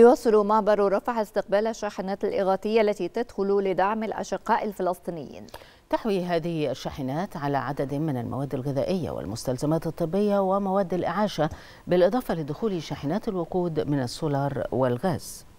يواصل معبر رفح استقبال الشاحنات الإغاثية التي تدخل لدعم الأشقاء الفلسطينيين تحوي هذه الشاحنات على عدد من المواد الغذائية والمستلزمات الطبية ومواد الإعاشة بالإضافة لدخول شاحنات الوقود من السولار والغاز